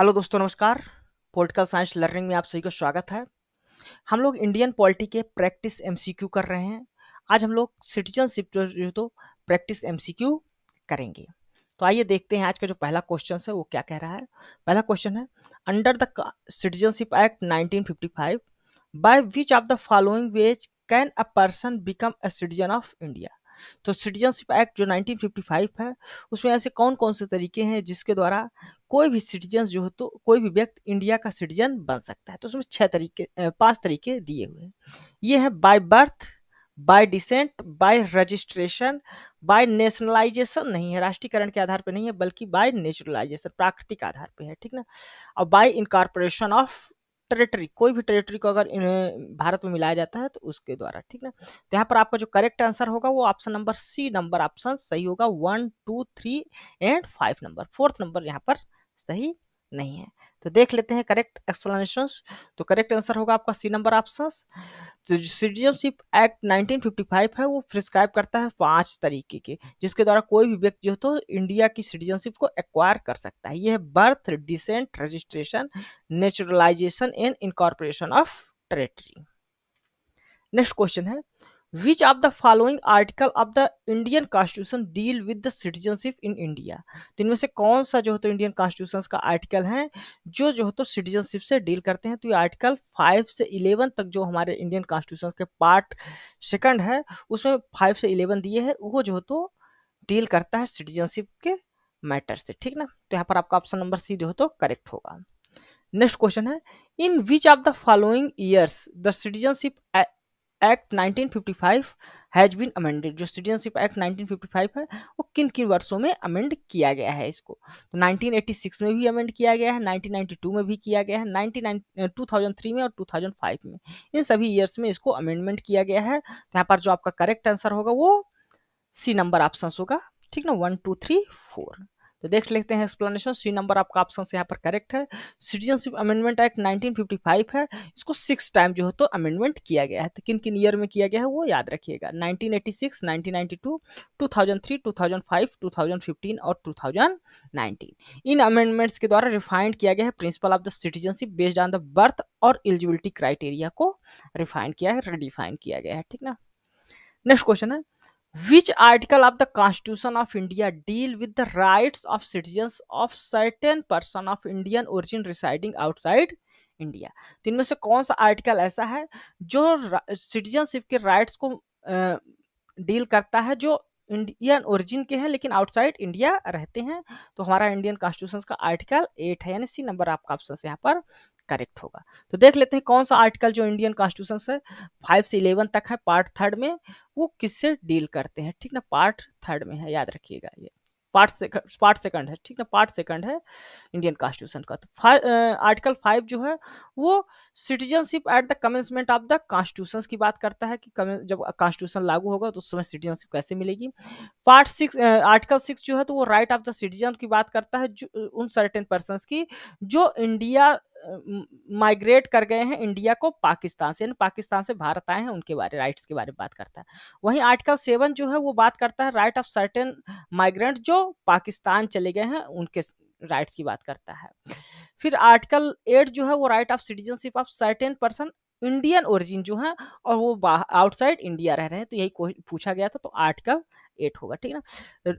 hello दोस्तों नमस्कार political science learning में आप सभी का स्वागत है हम लोग इंडियन पॉलिटी के प्रैक्टिस एमसीक्यू कर रहे हैं आज हम लोग सिटीजनशिप जो तो प्रैक्टिस एमसीक्यू करेंगे तो आइए देखते हैं आज का जो पहला क्वेश्चन है वो क्या कह रहा है पहला क्वेश्चन है under the citizenship act nineteen by which of the following ways can a person become a citizen of India तो सिटीजनशिप एक्ट जो 1955 है उसमें ऐसे कौन कौन से तरीके हैं जिसके द्वारा कोई भी सिटीजन जो हो तो कोई भी व्यक्ति इंडिया का सिटीजन बन सकता है तो उसमें छह तरीके पांच तरीके दिए हुए हैं ये है by birth by descent by registration by nationalisation नहीं है राष्ट्रीयकरण के आधार पर नहीं है बल्कि बाय नेचुरलाइजेशन प्राकृतिक आधार पर है ठीक ना और बाय इनकॉर्पोरेशन ऑफ टेरिटरी कोई भी टेरिटरी को अगर भारत में मिलाया जाता है तो उसके द्वारा ठीक ना तो यहाँ पर आपका जो करेक्ट आंसर होगा वो option number C number option सही होगा one two three and five number fourth number यहाँ पर सही नहीं है तो देख लेते हैं करेक्ट एक्सप्लेनेशन तो करेक्ट आंसर होगा आपका सी नंबर ऑप्शन तो सिटीजनशिप एक्ट 1955 है वो प्रिस्क्राइब करता है पांच तरीके के जिसके द्वारा कोई भी व्यक्ति जो है तो इंडिया की सिटीजनशिप को एक्वायर कर सकता है ये है birth descent registration naturalisation and incorporation of territory next question है which of the following article of the Indian constitution deal with the citizenship in India तो इनमें से कौन सा जो है तो इंडियन कॉन्स्टिट्यूशन का आर्टिकल है जो जो है तो सिटीजनशिप से डील करते हैं तो ये आर्टिकल फाइव से इलेवन तक जो हमारे इंडियन कॉन्स्टिट्यूशन के पार्ट सेकंड है उसमें फाइव से इलेवन दिए है वो जो है तो डील करता है सिटीजनशिप के मैटर से ठीक ना तो यहाँ पर आपका ऑप्शन नंबर सी जो है तो करेक्ट होगा नेक्स्ट क्वेश्चन है in which of the following years the citizenship act 1955 has been amended जो सिटीजनशिप एक्ट 1955 है वो किन किन वर्षों में अमेंड किया गया है इसको तो 1986 में भी अमेंड किया गया है 1992 में भी किया गया है 19 2003 में और 2005 में इन सभी ईयर्स में इसको अमेंडमेंट किया गया है तो यहाँ पर जो आपका करेक्ट आंसर होगा वो सी नंबर ऑप्शन होगा ठीक ना वन टू थ्री फोर तो देख लेते हैं एक्सप्लेनेशन सी नंबर आपका ऑप्शन यहाँ पर करेक्ट है सिटीजनशिप अमेंडमेंट एक्ट 1955 है इसको सिक्स टाइम जो है तो अमेंडमेंट किया गया है तो किन किन ईयर में किया गया है वो याद रखिएगा 1986, 1992, 2003, 2005, 2015 और 2019 इन अमेंडमेंट्स के द्वारा रिफाइंड किया गया है principle of the citizenship based on the birth और एलिजिबिलिटी क्राइटेरिया को रिफाइंड किया है रिडिफाइन किया गया है ठीक ना नेक्स्ट क्वेश्चन है which article of the constitution of india deal with the rights of citizens of certain person of indian origin residing outside India तो इनमें से कौन सा आर्टिकल ऐसा है जो सिटीजनशिप के राइट्स को डील करता है जो इंडियन ओरिजिन के हैं लेकिन आउटसाइड इंडिया रहते हैं तो हमारा इंडियन कॉन्स्टिट्यूशन का आर्टिकल एट है यानी सी नंबर आपका ऑप्शन यहाँ पर करेक्ट होगा तो देख लेते हैं कौन सा आर्टिकल जो इंडियन कॉन्स्टिट्यूशन है फाइव से इलेवन तक है पार्ट थर्ड में वो किससे डील करते हैं ठीक ना पार्ट थर्ड में है याद रखिएगा ये पार्ट सेकंड पार्ट सेकंड है ठीक ना पार्ट सेकंड है इंडियन कॉन्स्टिट्यूशन का तो आर्टिकल फाइव जो है वो citizenship at the commencement of the constitution की बात करता है कि जब कॉन्स्टिट्यूशन लागू होगा तो उस समय सिटीजनशिप कैसे मिलेगी पार्ट सिक्स आर्टिकल सिक्स जो है तो वो राइट ऑफ द सिटीजन की बात करता है जो उन सर्टेन पर्सन की जो इंडिया माइग्रेट कर गए हैं इंडिया को पाकिस्तान से यानी पाकिस्तान से भारत आए हैं उनके बारे राइट्स के बारे में बात करता है वहीं आर्टिकल सेवन जो है वो बात करता है राइट ऑफ सर्टेन माइग्रेंट जो पाकिस्तान चले गए हैं उनके राइट्स की बात करता है फिर आर्टिकल एट जो है वो right of citizenship of certain person Indian origin जो है और वो आउटसाइड इंडिया रह रहे हैं तो यही पूछा गया था तो आर्टिकल एट होगा ठीक है ना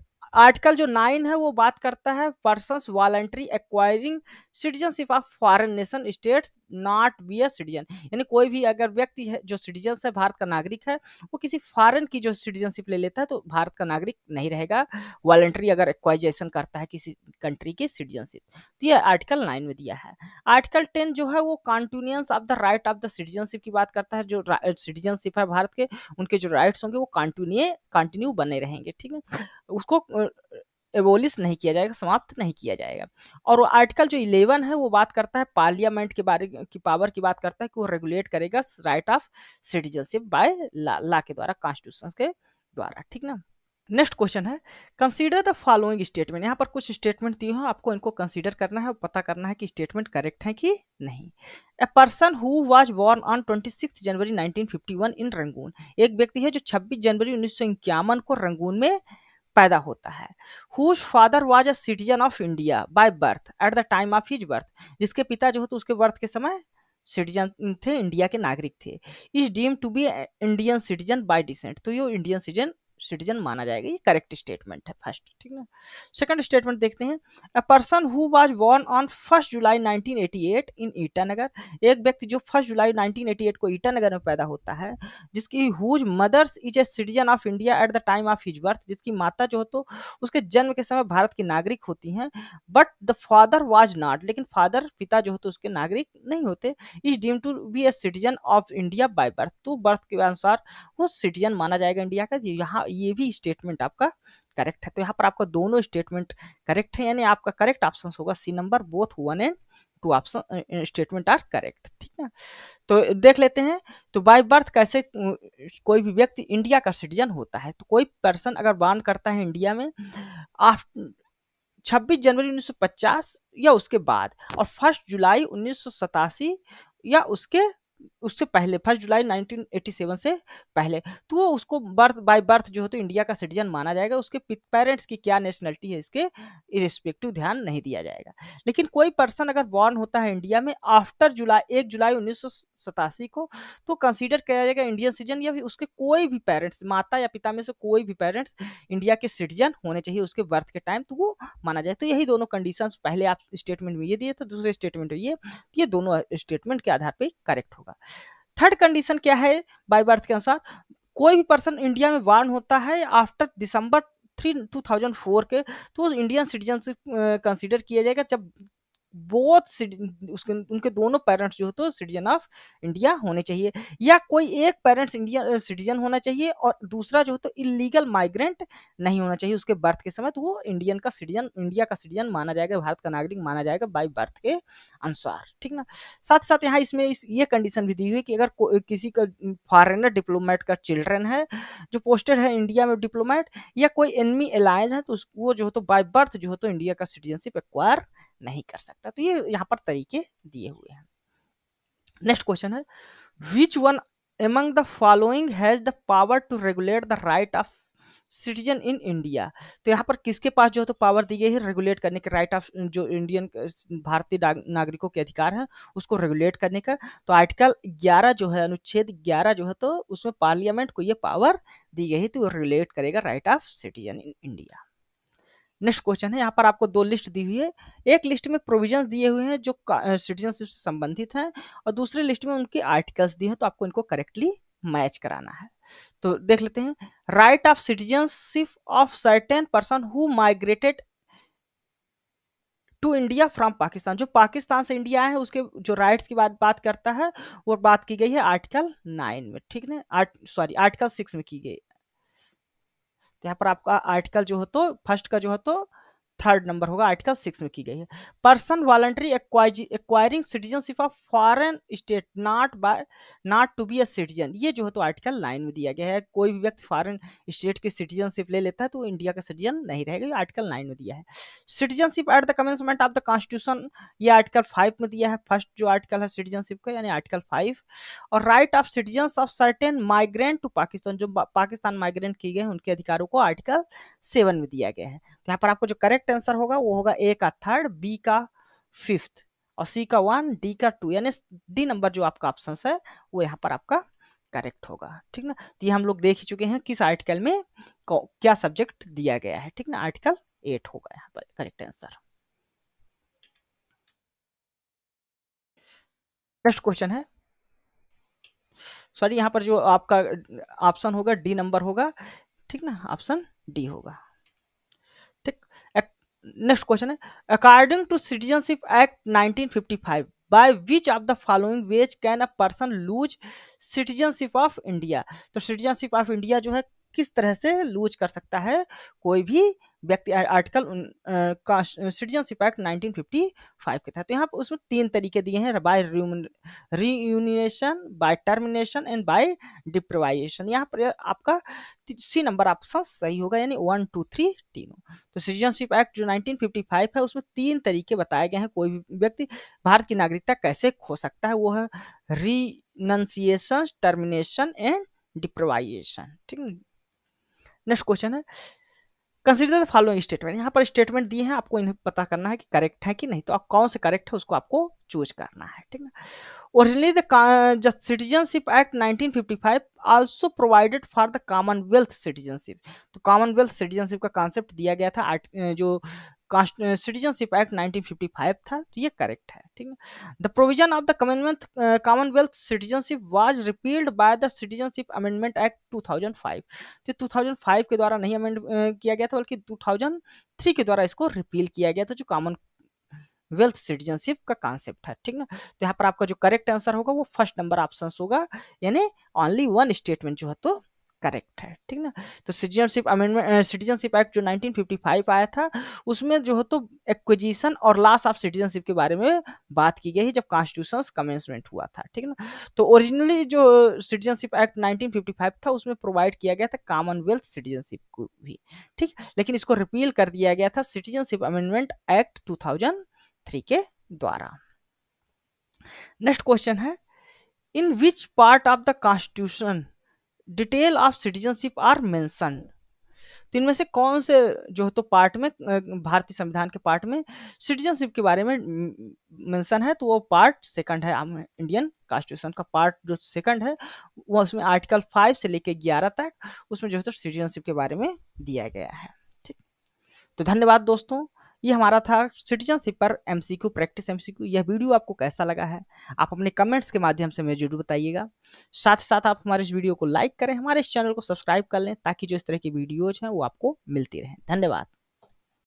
आर्टिकल जो नाइन है वो बात करता है person voluntary acquiring citizenship of foreign nation state not be a citizen यानी कोई भी अगर व्यक्ति है जो सिटीजन है भारत का नागरिक है वो किसी फॉरन की जो सिटीजनशिप ले लेता है तो भारत का नागरिक नहीं रहेगा वॉलेंट्री अगर एक्वाइजेशन करता है किसी कंट्री की सिटीजनशिप तो यह आर्टिकल नाइन में दिया है आर्टिकल टेन जो है वो continuance of the right of the citizenship की बात करता है जो सिटीजनशिप है भारत के उनके जो राइट्स होंगे वो कॉन्टिन्यू कंटिन्यू बने रहेंगे ठीक है उसको एबोलिस नहीं किया जाएगा समाप्त नहीं किया जाएगा और वो आर्टिकल जो इलेवन है वो बात करता है पार्लियामेंट के बारे की पावर की बात करता है कि वो रेगुलेट करेगा right of citizenship by law, के द्वारा कॉन्स्टिट्यूशन के द्वारा ठीक ना नेक्स्ट क्वेश्चन है कंसीडर द फॉलोइंग स्टेटमेंट यहाँ पर कुछ स्टेटमेंट दिए हैं आपको इनको कंसीडर करना है और पता करना है कि स्टेटमेंट करेक्ट है कि नहीं a person who was born on twenty six January 1951 in Rangoon एक व्यक्ति है जो 26 जनवरी उन्नीस को रंगून में पैदा होता है whose father was a citizen of India by birth at the time of his birth जिसके पिता जो होते तो उसके बर्थ के समय सिटीजन थे इंडिया के नागरिक थे is deem to be Indian citizen by descent तो ये इंडियन सिटीजन सिटीजन माना जाएगा ये करेक्ट स्टेटमेंट है फर्स्ट ठीक ना सेकंड स्टेटमेंट देखते हैं a person who was born on first July 1988 in Itanagar एक व्यक्ति जो फर्स्ट जुलाई 1988 को ईटानगर में पैदा होता है जिसकी whose mothers is a citizen of India at the time of his birth जिसकी माता जो हो तो उसके जन्म के समय भारत की नागरिक होती हैं but the father was not लेकिन फादर पिता जो हो तो उसके नागरिक नहीं होते is deem to be a citizen of India by birth तो बर्थ के अनुसार वो सिटीजन माना जाएगा इंडिया का यहाँ ये भी स्टेटमेंट आपका करेक्ट है तो यहाँ पर आपका दोनों स्टेटमेंट करेक्ट है यानी आपका करेक्ट ऑप्शन होगा C number both one and two option statement are correct ठीक है तो देख लेते हैं तो बाय बर्थ कैसे कोई भी व्यक्ति इंडिया का सिटीजन होता है तो कोई पर्सन अगर बॉन्ड करता है इंडिया में आप 26 जनवरी 1950 या उसके बाद और 1 जुलाई उन्नीस या उसके उससे पहले फर्स्ट जुलाई 1987 से पहले तो वो उसको बर्थ बाय बर्थ जो है तो इंडिया का सिटीजन माना जाएगा उसके पेरेंट्स की क्या नेशनलिटी है इसके रिस्पेक्टिव ध्यान नहीं दिया जाएगा लेकिन कोई पर्सन अगर बॉर्न होता है इंडिया में आफ्टर जुलाई एक जुलाई उन्नीस को तो कंसिडर किया जाएगा इंडियन सिटीजन या फिर उसके कोई भी पेरेंट्स माता या पिता में से कोई भी पेरेंट्स इंडिया के सिटीजन होने चाहिए उसके बर्थ के टाइम तो वो माना जाए तो यही दोनों कंडीशन पहले आप स्टेटमेंट में ये दिए थे दूसरे स्टेटमेंट में ये ये दोनों स्टेटमेंट के आधार पर करेक्ट हो होगा थर्ड कंडीशन क्या है बाई बर्थ के अनुसार कोई भी पर्सन इंडिया में बॉर्न होता है after December three two thousand four के तो इंडियन सिटीजनशिप कंसिडर किया जाएगा जब बोथ उसके उनके दोनों पेरेंट्स जो हो तो सिटीजन ऑफ इंडिया होने चाहिए या कोई एक पेरेंट्स इंडिया सिटीजन होना चाहिए और दूसरा जो हो तो इलीगल माइग्रेंट नहीं होना चाहिए उसके बर्थ के समय तो वो इंडियन का सिटीजन इंडिया का सिटीजन माना जाएगा भारत का नागरिक माना जाएगा बाई बर्थ के अनुसार ठीक ना साथ साथ यहाँ इसमें इस ये कंडीशन भी दी हुई कि अगर किसी का फॉरेनर डिप्लोमेट का चिल्ड्रन है जो पोस्टेड है इंडिया में डिप्लोमेट या कोई एनमी अलायंस तो है तो वो जो हो तो बाई बर्थ जो हो तो इंडिया का सिटीजनशिप एक्वायर नहीं कर सकता तो ये यहाँ पर तरीके दिए हुए हैं नेक्स्ट क्वेश्चन है which one among the following has the power to regulate the right of citizen in India तो यहाँ पर किसके पास जो है तो पावर दी गई है रेगुलेट करने के राइट ऑफ जो इंडियन भारतीय नागरिकों के अधिकार हैं उसको रेगुलेट करने का तो आर्टिकल 11 जो है अनुच्छेद 11 जो है तो उसमें पार्लियामेंट को ये पावर दी गई है तो वो रेगुलेट करेगा right of citizen in India next question है यहाँ पर आपको दो लिस्ट दी हुई है एक लिस्ट में प्रोविजन दिए हुए हैं जो सिटीजनशिप से संबंधित हैं और दूसरे लिस्ट में उनके आर्टिकल्स दिए हैं तो आपको इनको करेक्टली मैच कराना है तो देख लेते हैं right of citizenship of certain person who migrated to India from Pakistan जो पाकिस्तान से इंडिया आए हैं उसके जो राइट्स की बात बात करता है वो बात की गई है आर्टिकल नाइन में ठीक है आर्ट सॉरी आर्टिकल सिक्स में की गई यहाँ पर आपका आर्टिकल जो हो तो फर्स्ट का जो हो तो थर्ड नंबर होगा आर्टिकल सिक्स में की गई है person voluntary acquiring citizenship of foreign state not by not to be a citizen ये जो है तो आर्टिकल नाइन में दिया गया है कोई भी व्यक्ति फॉरेन स्टेट की सिटीजनशिप ले लेता है तो इंडिया का सिटीजन नहीं रहेगा आर्टिकल नाइन में दिया है citizenship at the commencement of the constitution ये आर्टिकल फाइव में दिया है फर्स्ट जो आर्टिकल है सिटीजनशिप का यानी आर्टिकल फाइव और right of citizen of certain migrant to Pakistan जो पाकिस्तान माइग्रेंट किए गए उनके अधिकारों को आर्टिकल सेवन में दिया गया है तो यहाँ पर आपको जो करेक्ट आंसर होगा वो होगा ए का थर्ड बी का फिफ्थ और सी का वन डी का टू यानी डी नंबर जो आपका ऑप्शन है वो यहाँ पर आपका करेक्ट होगा ठीक ना तो ये हम लोग देख ही चुके हैं किस आर्टिकल में क्या सब्जेक्ट दिया गया है ठीक ना आर्टिकल एट होगा यहाँ पर करेक्ट आंसर नेक्स्ट क्वेश्चन है सॉरी यहाँ पर जो आपका ऑप्शन होगा डी नंबर होगा ठीक ना ऑप्शन डी होगा ठीक नेक्स्ट क्वेश्चन है according to citizenship act 1955 by which of the following ways can a person lose citizenship of India तो सिटीजनशिप ऑफ इंडिया जो है किस तरह से लूज कर सकता है कोई भी व्यक्ति आर्टिकल सिटीजनशिप एक्ट 1955 के तहत तो यहाँ पर उसमें तीन तरीके दिए हैं by renunciation by termination and by deprivation यहाँ पर आपका सी नंबर ऑप्शन सही होगा यानी वन टू थ्री तीनों तो सिटीजनशिप एक्ट जो 1955 है उसमें तीन तरीके बताए गए हैं कोई भी व्यक्ति भारत की नागरिकता कैसे खो सकता है वो है रीनंसिएशन टर्मिनेशन एंड डिप्रोवाइजेशन ठीक है नेक्स्ट क्वेश्चन है कंसिडर द फॉलोइंग स्टेटमेंट यहाँ पर स्टेटमेंट दिए हैं आपको इन्हें पता करना है कि करेक्ट है कि नहीं तो आप कौन से करेक्ट है उसको आपको चूज करना है ठीक है originally the citizenship act 1955 also provided for the commonwealth citizenship तो कॉमनवेल्थ सिटीजनशिप का कॉन्सेप्ट दिया गया था जो सिटीजनशिप एक्ट 1955 था तो ये करेक्ट है ठीक है the provision of the commonwealth commonwealth citizenship was repealed by the citizenship amendment act 2005 तो 2005 के द्वारा नहीं अमेंड किया गया था बल्कि 2003 के द्वारा इसको रिपील किया गया था जो कॉमन वेल्थ सिटीजनशिप का कॉन्सेप्ट है ठीक ना तो यहाँ पर आपका जो करेक्ट आंसर होगा वो फर्स्ट नंबर ऑप्शन होगा यानी ओनली वन स्टेटमेंट जो है तो करेक्ट है ठीक ना तो सिटीजनशिप अमेंडमेंट सिटीजनशिप एक्ट जो 1955 आया था उसमें जो हो तो एक्विजिशन और लॉस ऑफ सिटीजनशिप के बारे में बात की गई है जब कॉन्स्टिट्यूशन कमेंसमेंट हुआ था ठीक ना तो ओरिजिनली जो सिटीजनशिप एक्ट 1955 था उसमें प्रोवाइड किया गया था कॉमनवेल्थ सिटीजनशिप को भी ठीक लेकिन इसको रिपील कर दिया गया था सिटीजनशिप अमेंडमेंट एक्ट टू के द्वारा नेक्स्ट क्वेश्चन है in which part of the constitution detail of citizenship are mention तो इनमें से कौन से जो है तो पार्ट में भारतीय संविधान के पार्ट में सिटीजनशिप के बारे में मेंशन है तो वो पार्ट सेकंड है इंडियन कॉन्स्टिट्यूशन का पार्ट जो सेकंड है वो उसमें आर्टिकल फाइव से लेकर ग्यारह तक उसमें जो है तो सिटीजनशिप के बारे में दिया गया है ठीक तो धन्यवाद दोस्तों ये हमारा था सिटीजनशिप पर एमसीक्यू प्रैक्टिस एमसीक्यू यह वीडियो आपको कैसा लगा है आप अपने कमेंट्स के माध्यम से मुझे जरूर बताइएगा साथ साथ आप हमारे इस वीडियो को लाइक करें हमारे इस चैनल को सब्सक्राइब कर लें ताकि जो इस तरह की वीडियोज हैं वो आपको मिलती रहें धन्यवाद